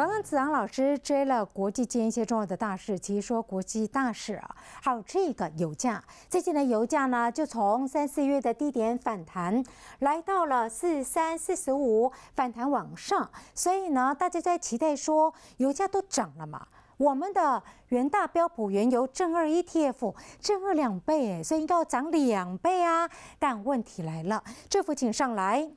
刚刚子昂老师追了国际间一些重要的大事，其实说国际大事啊，还有这个油价。最近的油价呢就从三四月的低点反弹，来到了四三四十五，反弹往上。所以呢，大家在期待说油价都涨了嘛？我们的元大标普原油正二 ETF 正二两倍，哎，所以应该要涨两倍啊。但问题来了，这幅请上来。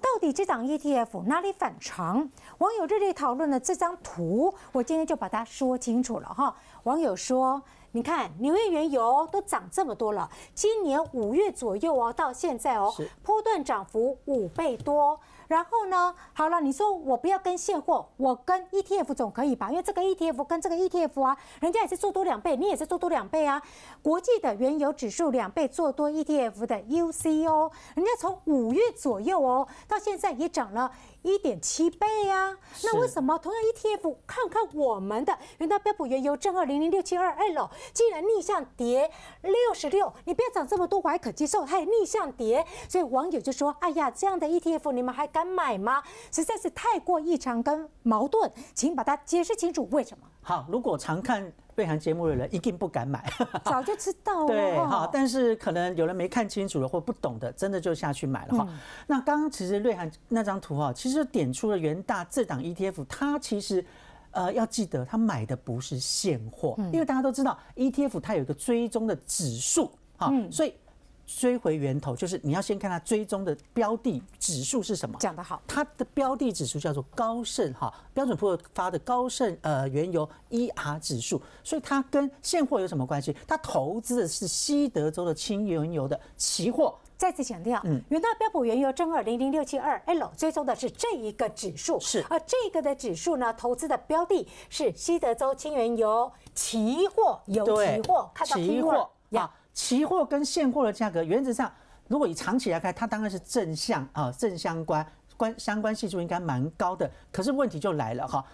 到底这档 ETF 哪里反常？网友热烈讨论的这张图，我今天就把它说清楚了哈。网友说：“你看，纽约原油都涨这么多了，今年五月左右哦，到现在哦，波段涨幅五倍多。”然后呢？好了，你说我不要跟现货，我跟 ETF 总可以吧？因为这个 ETF 跟这个 ETF 啊，人家也是做多两倍，你也是做多两倍啊。国际的原油指数两倍做多 ETF 的 UCO，人家从五月左右哦，到现在也涨了一点七倍呀。那为什么同样 ETF？看看我们的原来标普原油正二零零六七二 L 竟然逆向跌六十六，你不要涨这么多我还可接受，它也逆向跌。所以网友就说：“哎呀，这样的 ETF 你们还敢？”敢买吗？实在是太过异常跟矛盾，请把它解释清楚，为什么？好，如果常看瑞涵节目的人，一定不敢买。早就知道。对，哈，但是可能有人没看清楚了，或不懂的，真的就下去买了哈。那刚刚其实瑞涵那张图哈，其实点出了元大这档 ETF，它其实呃要记得，它买的不是现货，因为大家都知道 ETF 它有一个追踪的指数哈，所以。追回源头就是你要先看它追踪的标的指数是什么。讲得好，它的标的指数叫做高盛哈标准普尔发的高盛呃原油 ER 指数，所以它跟现货有什么关系？它投资的是西德州的轻原油的期货。再次强调，嗯，元大标普原油正二零零六七二 L 追踪的是这一个指数，是。而这个的指数呢，投资的标的是西德州轻原油期货，有期货，看到期货，好。期货跟现货的价格，原则上如果以长期来看，它当然是正向啊，正相关关相关系数应该蛮高的。可是问题就来了哈，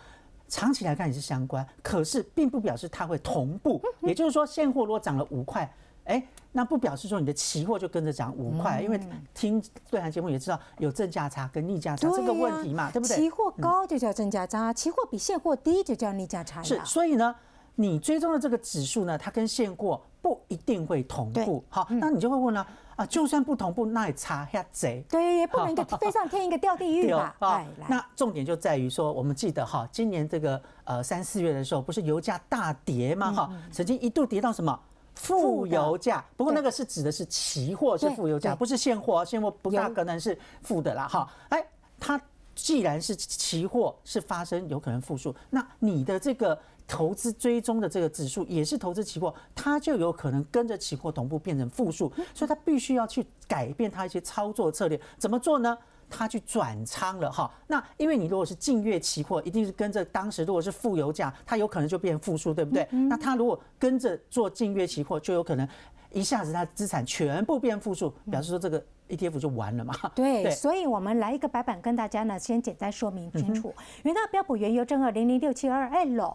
长期来看也是相关，可是并不表示它会同步。也就是说，现货如果涨了五块，哎，那不表示说你的期货就跟着涨五块，因为听对谈节目也知道有正价差跟逆价差这个问题嘛，对不对？期货高就叫正价差，期货比现货低就叫逆价差。是，所以呢？你追踪的这个指数呢，它跟现货不一定会同步，好，那你就会问了啊，就算不同步，那也差下贼。对，也不能给飞上天，一个掉地狱吧？啊，那重点就在于说，我们记得哈，今年这个呃三四月的时候，不是油价大跌吗？哈，曾经一度跌到什么负油价？不过那个是指的是期货是负油价，不是现货，现货不大可能是负的啦。哈，哎，它既然是期货是发生有可能负数，那你的这个。投资追踪的这个指数也是投资期货，它就有可能跟着期货同步变成负数，所以它必须要去改变它一些操作策略。怎么做呢？它去转仓了哈。那因为你如果是近月期货，一定是跟着当时如果是负油价，它有可能就变负数，对不对？那它如果跟着做近月期货，就有可能一下子它资产全部变负数，表示说这个 ETF 就完了嘛。对，所以我们来一个白板跟大家呢，先简单说明清楚。原大标普原油正二零零六七二 L。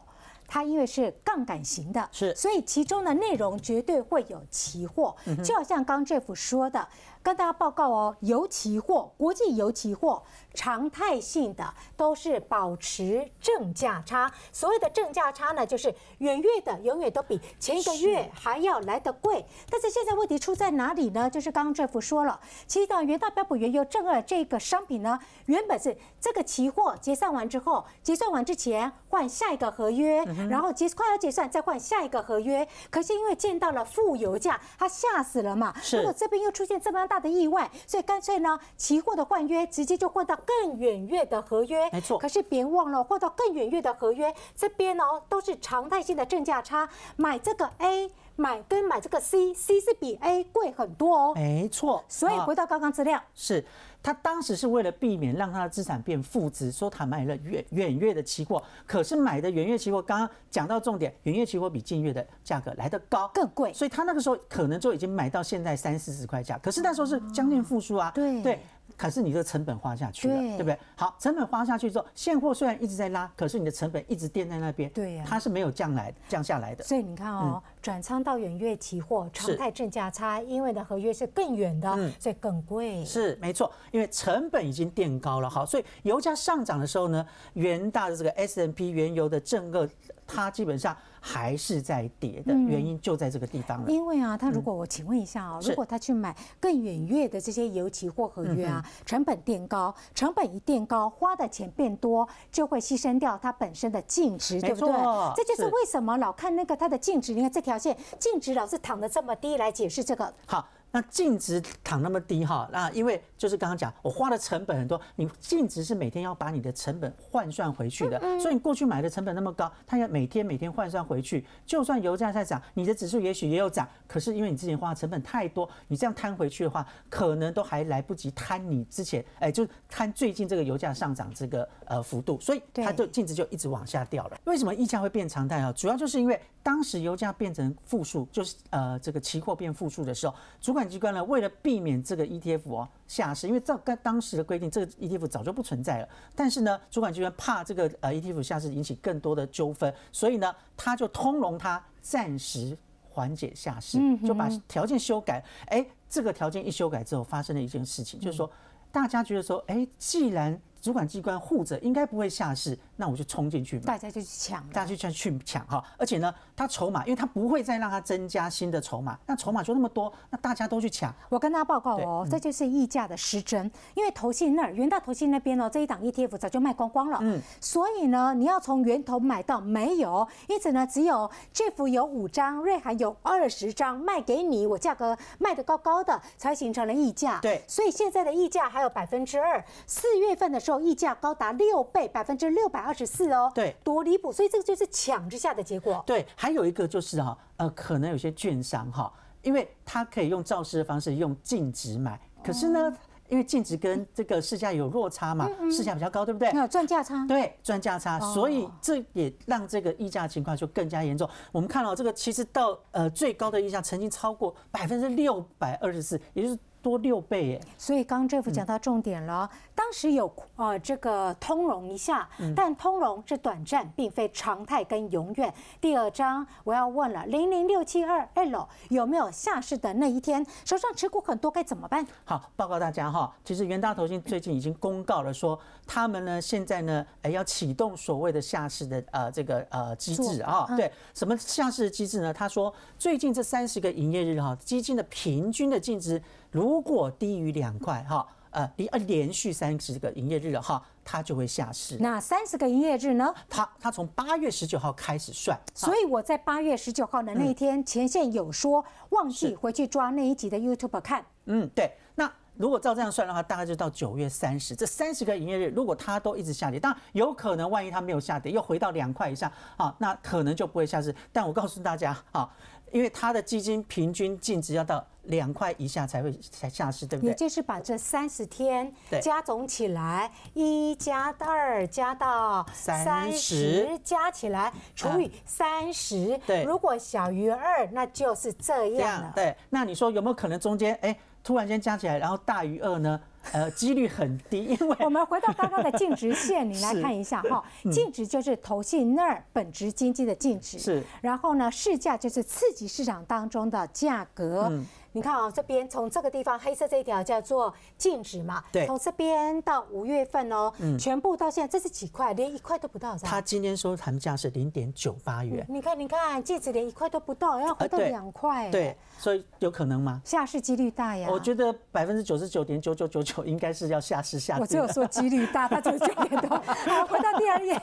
它因为是杠杆型的，是，所以其中的内容绝对会有期货，就好像刚这幅说的。跟大家报告哦，油期货，国际油期货，常态性的都是保持正价差。所谓的正价差呢，就是远月的永远都比前一个月还要来得贵。但是现在问题出在哪里呢？就是刚刚政府说了，实到元大标普原油正二这个商品呢，原本是这个期货结算完之后，结算完之前换下一个合约，然后结快要结算再换下一个合约。可是因为见到了负油价，他吓死了嘛。如果这边又出现这么大的意外，所以干脆呢，期货的换约直接就换到更远月的合约。没错，可是别忘了换到更远月的合约，这边哦都是常态性的正价差，买这个 A，买跟买这个 C，C 是比 A 贵很多哦。没错，所以回到刚刚资料是。他当时是为了避免让他的资产变负值，说他买了远远月的期货，可是买的远月期货，刚刚讲到重点，远月期货比近月的价格来得高，更贵，所以他那个时候可能就已经买到现在三四十块价，可是那时候是将近负数啊，对。可是你的成本花下去了，对不对？好，成本花下去之后，现货虽然一直在拉，可是你的成本一直垫在那边，对呀，它是没有降来降下来的。所以你看哦，转仓到远月期货，常态正价差，因为的合约是更远的，所以更贵。是没错，因为成本已经垫高了，好，所以油价上涨的时候呢，元大的这个 S M P 原油的正额。它基本上还是在跌的，原因就在这个地方了。因为啊，他如果我请问一下哦，如果他去买更远月的这些油期货合约啊，成本变高，成本一变高，花的钱变多，就会牺牲掉它本身的净值，对不对？这就是为什么老看那个它的净值，你看这条线净值老是躺的这么低，来解释这个好。那净值躺那么低哈，那因为就是刚刚讲，我花的成本很多，你净值是每天要把你的成本换算回去的，所以你过去买的成本那么高，它要每天每天换算回去，就算油价在涨，你的指数也许也有涨，可是因为你之前花的成本太多，你这样摊回去的话，可能都还来不及摊你之前，哎，就是摊最近这个油价上涨这个呃幅度，所以它就净值就一直往下掉了。为什么溢价会变常态啊？主要就是因为当时油价变成负数，就是呃这个期货变负数的时候，主。管机关呢，为了避免这个 ETF 哦下市，因为照该当时的规定，这个 ETF 早就不存在了。但是呢，主管机关怕这个呃 ETF 下市引起更多的纠纷，所以呢，他就通融它暂时缓解下市，就把条件修改。哎，这个条件一修改之后，发生了一件事情，就是说大家觉得说，哎，既然主管机关护着，应该不会下市，那我就冲进去。大家就去抢，大家就去去抢哈！而且呢，他筹码，因为他不会再让他增加新的筹码，那筹码就那么多，那大家都去抢。我跟大家报告哦，这就是溢价的失真，因为投信那儿，元大投信那边哦，这一档 ETF 早就卖光光了。嗯，所以呢，你要从源头买到没有？因此呢，只有这幅有五张，瑞涵有二十张，卖给你，我价格卖的高高的，才形成了溢价。对，所以现在的溢价还有百分之二。四月份的时就溢价高达六倍，百分之六百二十四哦，对，多离谱，所以这个就是抢之下的结果。对，还有一个就是哈，呃，可能有些券商哈，因为他可以用造势的方式用净值买，可是呢，因为净值跟这个市价有落差嘛，市价比较高，对不对？那赚价差。对，赚价差，所以这也让这个溢价情况就更加严重。我们看到这个其实到呃最高的溢价曾经超过百分之六百二十四，也就是。多六倍耶！所以刚政府讲到重点了，当时有啊这个通融一下，但通融是短暂，并非常态跟永远。第二章我要问了，零零六七二 L 有没有下市的那一天？手上持股很多该怎么办？好，报告大家哈，其实元大投信最近已经公告了，说他们呢现在呢，哎要启动所谓的下市的呃这个呃机制啊，对，什么下市的机制呢？他说最近这三十个营业日哈，基金的平均的净值。如果低于两块哈，呃，连呃连续三十个营业日哈，它就会下市。那三十个营业日呢？它它从八月十九号开始算，所以我在八月十九号的那一天，前线有说忘记回去抓那一集的 YouTube 看。嗯，对。那如果照这样算的话，大概就到九月三十。这三十个营业日，如果它都一直下跌，当然有可能，万一它没有下跌，又回到两块以上啊，那可能就不会下市。但我告诉大家啊，因为它的基金平均净值要到。两块以下才会才下市，对不对？也就是把这三十天加总起来，一加二加到三十加起来除以三十，对，如果小于二，那就是这样了。对，那你说有没有可能中间哎突然间加起来，然后大于二呢？呃，几率很低，因为 我们回到刚刚的净值线，你 来看一下哈，净值就是投信那儿本值经济的净值是，然后呢市价就是刺激市场当中的价格。你看啊，这边从这个地方黑色这一条叫做禁止嘛，从这边到五月份哦，全部到现在这是几块，连一块都不到。他今天说盘价是零点九八元。你看，你看戒指连一块都不到，要回到两块，对，所以有可能吗？下市几率大呀。我觉得百分之九十九点九九九九应该是要下市下。我只有说几率大，他就是这个。好，回到第二页。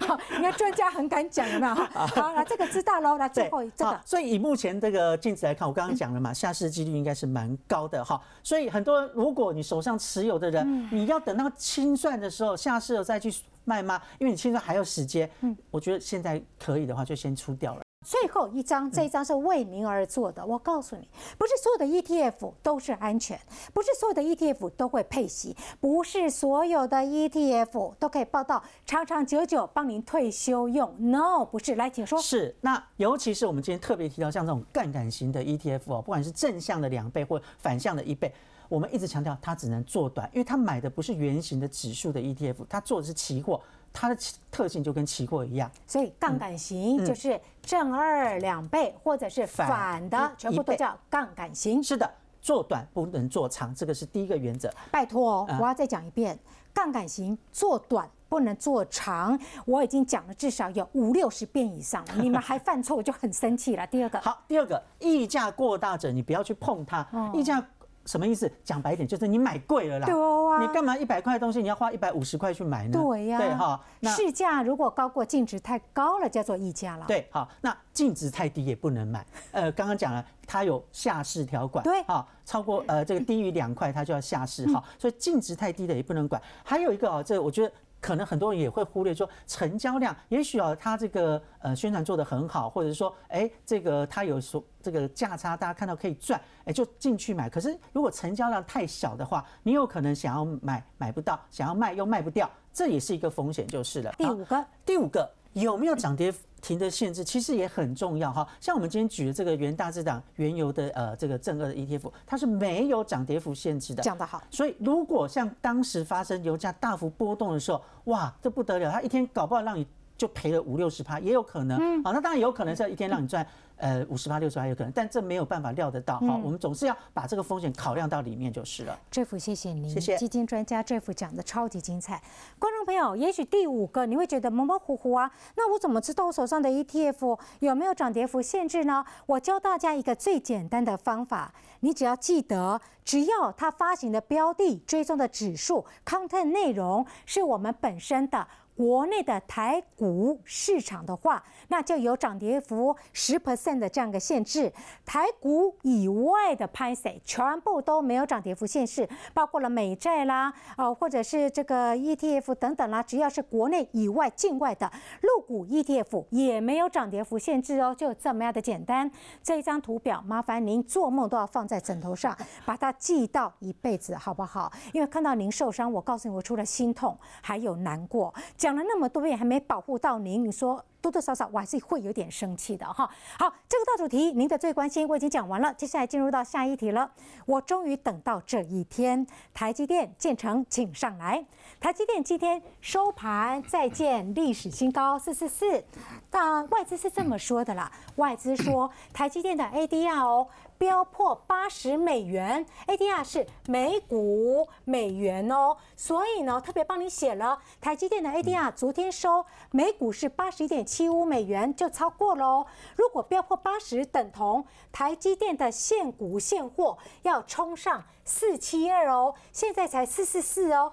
好，你看专家很敢讲的嘛。好，那这个知道喽。那最后这个，所以以目前这个净子来看，我刚刚讲了嘛，下市。几率应该是蛮高的哈，所以很多如果你手上持有的人，你要等到清算的时候下市了再去卖吗？因为你清算还有时间，我觉得现在可以的话，就先出掉了。最后一张，这一张是为民而做的。我告诉你，不是所有的 ETF 都是安全，不是所有的 ETF 都会配息，不是所有的 ETF 都可以报道长长久久帮您退休用。No，不是。来，请说。是，那尤其是我们今天特别提到像这种杠杆型的 ETF，不管是正向的两倍或反向的一倍，我们一直强调它只能做短，因为它买的不是圆形的指数的 ETF，它做的是期货。它的特性就跟期货一样，所以杠杆型就是正二两倍或者是反的，全部都叫杠杆型。是的，做短不能做长，这个是第一个原则。拜托，我要再讲一遍，杠杆型做短不能做长，我已经讲了至少有五六十遍以上了，你们还犯错，我就很生气了。第二个，好，第二个溢价过大者，你不要去碰它，溢价。什么意思？讲白一点，就是你买贵了啦。对啊。你干嘛一百块的东西你要花一百五十块去买呢？对呀。对哈，市价如果高过净值太高了，叫做溢价了。对，好，那净值太低也不能买。呃，刚刚讲了，它有下市条款。对，好，超过呃这个低于两块，它就要下市哈。所以净值太低的也不能管。还有一个啊，这我觉得。可能很多人也会忽略说成交量，也许啊，他这个呃宣传做得很好，或者是说，哎，这个他有所这个价差，大家看到可以赚，哎，就进去买。可是如果成交量太小的话，你有可能想要买买不到，想要卖又卖不掉，这也是一个风险，就是了。第五个，第五个有没有涨跌？停的限制其实也很重要哈，像我们今天举的这个原大资档原油的呃这个正二的 ETF，它是没有涨跌幅限制的，讲得好。所以如果像当时发生油价大幅波动的时候，哇，这不得了，它一天搞不好让你。就赔了五六十趴，也有可能好，那当然有可能，这一天让你赚呃五十趴六十趴有可能，但这没有办法料得到哈。我们总是要把这个风险考量到里面就是了。Jeff，谢谢您，谢谢基金专家 Jeff 讲的超级精彩。观众朋友，也许第五个你会觉得模模糊糊啊，那我怎么知道我手上的 ETF 有没有涨跌幅限制呢？我教大家一个最简单的方法，你只要记得，只要它发行的标的追踪的指数 content 内容是我们本身的。国内的台股市场的话，那就有涨跌幅十 percent 的这样个限制。台股以外的派息全部都没有涨跌幅限制，包括了美债啦，呃，或者是这个 ETF 等等啦，只要是国内以外境外的入股 ETF 也没有涨跌幅限制哦，就这么样的简单。这一张图表，麻烦您做梦都要放在枕头上，把它记到一辈子，好不好？因为看到您受伤，我告诉你，我除了心痛还有难过。讲了那么多遍还没保护到您，你说多多少少我还是会有点生气的哈。好，这个大主题您的最关心我已经讲完了，接下来进入到下一题了。我终于等到这一天，台积电建成，请上来。台积电今天收盘再见历史新高四四四。那外资是这么说的啦，外资说台积电的 ADR。标破八十美元，ADR 是每股美元哦，所以呢，特别帮你写了台积电的 ADR，昨天收每股是八十一点七五美元，就超过喽。如果标破八十，等同台积电的现股现货要冲上四七二哦，现在才四四四哦。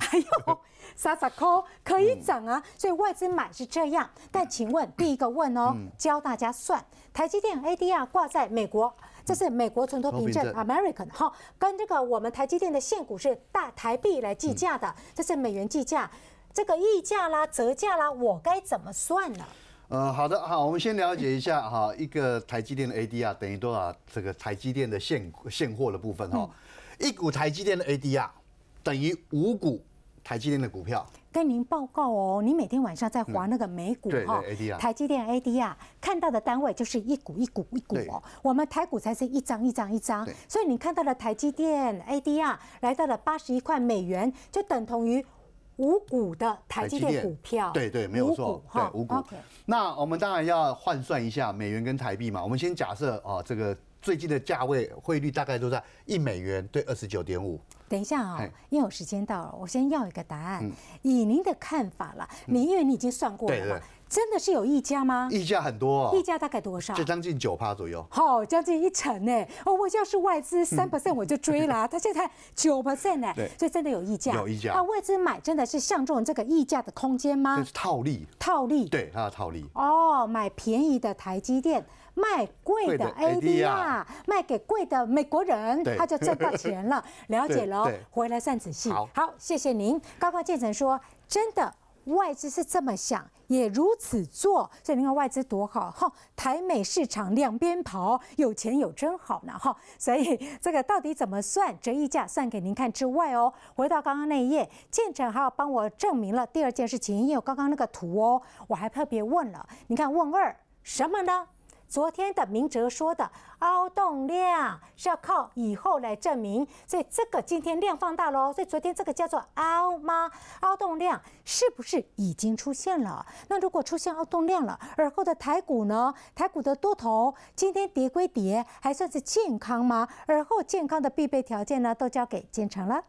还有 s a s 可以涨啊，所以外资买是这样。但请问第一个问哦，教大家算。台积电 ADR 挂在美国，这是美国存托凭证 American 哈，跟这个我们台积电的现股是大台币来计价的，这是美元计价，这个溢价啦、折价啦，我该怎么算呢？呃，好的，好，我们先了解一下哈，一个台积电的 ADR 等于多少？这个台积电的现现货的部分哈，一股台积电的 ADR 等于五股。台积电的股票，跟您报告哦，你每天晚上在划那个美股哈，台积电 ADR 看到的单位就是一股一股一股哦，我们台股才是一张一张一张，所以你看到的台积电 ADR 来到了八十一块美元，就等同于五股的台积电股票，对对，没有错哈，五股。那我们当然要换算一下美元跟台币嘛，我们先假设啊这个。最近的价位汇率大概都在一美元兑二十九点五。等一下啊，因为时间到了，我先要一个答案。以您的看法了，你因为你已经算过了。真的是有溢价吗？溢价很多，溢价大概多少？就将近九趴左右。好，将近一成呢。哦，我要是外资三 percent 我就追啦，他现在九 percent 呢，所以真的有溢价。有溢价。那外资买真的是相中这个溢价的空间吗？就是套利。套利。对，它的套利。哦，买便宜的台积电，卖贵的 ADR，卖给贵的美国人，他就赚到钱了。了解了，回来算仔细。好，谢谢您。刚刚建成说真的。外资是这么想，也如此做，所以你看外资多好哈，台美市场两边跑，有钱有真好呢哈。所以这个到底怎么算折溢价，算给您看之外哦，回到刚刚那一页，建成还要帮我证明了第二件事情，因为我刚刚那个图哦，我还特别问了，你看问二什么呢？昨天的明哲说的凹动量是要靠以后来证明，所以这个今天量放大喽。所以昨天这个叫做凹吗？凹动量是不是已经出现了？那如果出现凹动量了，耳后的台股呢？台股的多头今天叠归叠，还算是健康吗？耳后健康的必备条件呢，都交给建成了。